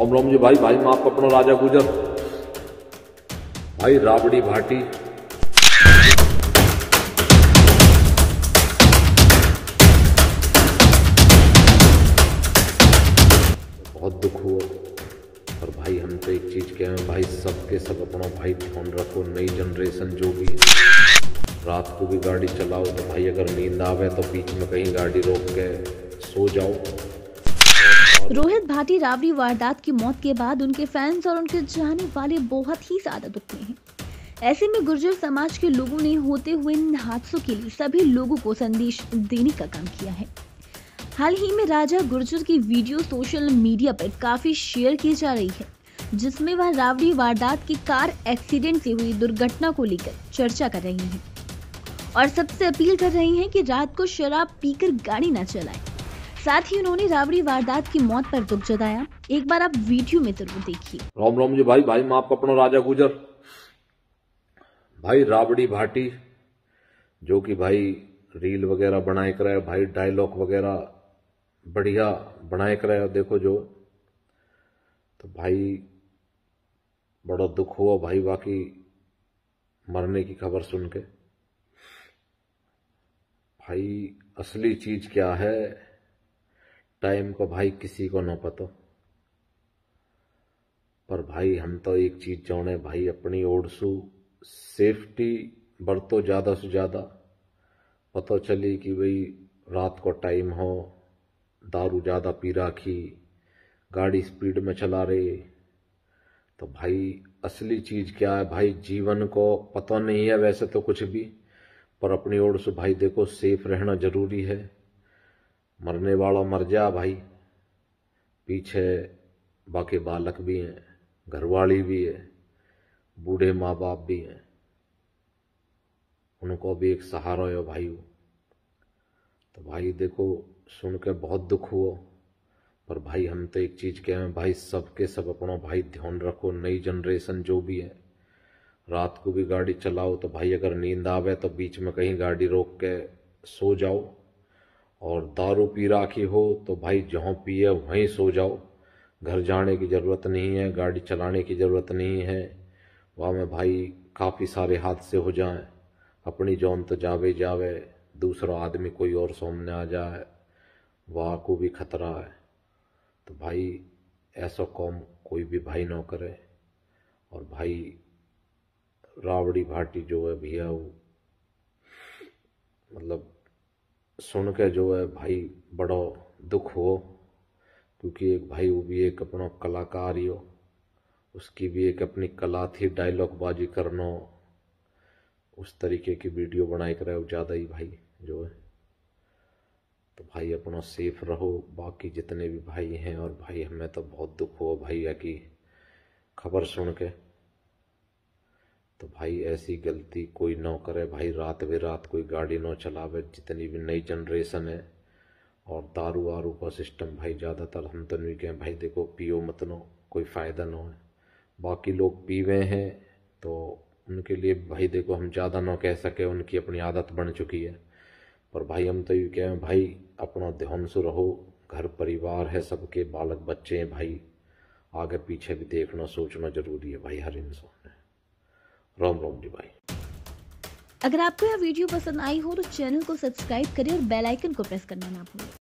ओम राम जी भाई भाई माफ अपना राजा गुजर भाई राबड़ी भाटी बहुत दुख हुआ और भाई हम तो एक चीज कह रहे भाई सबके सब अपना भाई ध्यान रखो नई जनरेशन जो भी रात को भी गाड़ी चलाओ तो भाई अगर नींद आवे तो बीच में कहीं गाड़ी रोक के सो जाओ रोहित भाटी राबड़ी वारदात की मौत के बाद उनके फैंस और उनके चाहने वाले बहुत ही ज्यादा दुख में हैं ऐसे में गुर्जर समाज के लोगों ने होते हुए इन हादसों के लिए सभी लोगों को संदेश देने का काम किया है हाल ही में राजा गुर्जर की वीडियो सोशल मीडिया पर काफी शेयर की जा रही है जिसमें वह रावड़ी वारदात की कार एक्सीडेंट से हुई दुर्घटना को लेकर चर्चा कर रही हैं और सबसे अपील कर रही हैं कि रात को शराब पीकर गाड़ी न चलाएं। साथ ही उन्होंने राबड़ी वारदात की मौत पर दुख जताया एक बार आप वीडियो में जरूर देखिए राम राम जी भाई भाई माफ आपका अपना राजा गुजर भाई राबड़ी भाटी जो कि भाई रील वगैरह बनाए कर भाई डायलॉग वगैरह बढ़िया बनाए कर देखो जो तो भाई बड़ा दुख हुआ भाई बाकी मरने की खबर सुन के भाई असली चीज क्या है टाइम को भाई किसी को न पतो पर भाई हम तो एक चीज जाने भाई अपनी ओडसू सेफ्टी बरतो ज़्यादा से ज़्यादा पतो चली कि भाई रात को टाइम हो दारू ज़्यादा पी राखी गाड़ी स्पीड में चला रहे तो भाई असली चीज़ क्या है भाई जीवन को पता नहीं है वैसे तो कुछ भी पर अपनी ओर से भाई देखो सेफ रहना ज़रूरी है मरने वाला मर जा भाई पीछे बाकी बालक भी हैं घरवाली भी है बूढ़े माँ बाप भी हैं उनको भी एक सहारा है भाई तो भाई देखो सुन के बहुत दुख हुआ पर भाई हम तो एक चीज़ कहें भाई सब के सब अपना भाई ध्यान रखो नई जनरेशन जो भी है रात को भी गाड़ी चलाओ तो भाई अगर नींद आवे तो बीच में कहीं गाड़ी रोक के सो जाओ और दारू पी राखी हो तो भाई जहाँ पिए वहीं सो जाओ घर जाने की ज़रूरत नहीं है गाड़ी चलाने की ज़रूरत नहीं है वहाँ में भाई काफ़ी सारे हादसे हो जाएं अपनी जौन तो जावे जावे दूसरा आदमी कोई और सामने आ जाए वहाँ को भी खतरा है तो भाई ऐसा कौम कोई भी भाई ना करे और भाई रावड़ी भाटी जो है भैया वो मतलब सुन के जो है भाई बड़ो दुख हो क्योंकि एक भाई वो भी एक अपना कलाकार ही हो उसकी भी एक अपनी कला थी डायलॉग बाजी करना उस तरीके की वीडियो बनाए कर ज़्यादा ही भाई जो है तो भाई अपना सेफ रहो बाकी जितने भी भाई हैं और भाई हमें तो बहुत दुख हुआ भाई की खबर सुन के तो भाई ऐसी गलती कोई ना करे भाई रात भी रात कोई गाड़ी ना चलावे जितनी भी नई जनरेशन है और दारू वारू का सिस्टम भाई ज़्यादातर हम तो नहीं कहें भाई देखो पियो मत नो कोई फ़ायदा ना हो बाकी लोग पीवे हैं तो उनके लिए भाई देखो हम ज़्यादा ना कह सके उनकी अपनी आदत बन चुकी है पर भाई हम तो ये कहें भाई अपना ध्यान से रहो घर परिवार है सबके बालक बच्चे हैं भाई आगे पीछे भी देखना सोचना ज़रूरी है भाई हर इंसान राम राम जी भाई अगर आपको यह वीडियो पसंद आई हो तो चैनल को सब्सक्राइब करें और बेल आइकन को प्रेस करना ना भूलें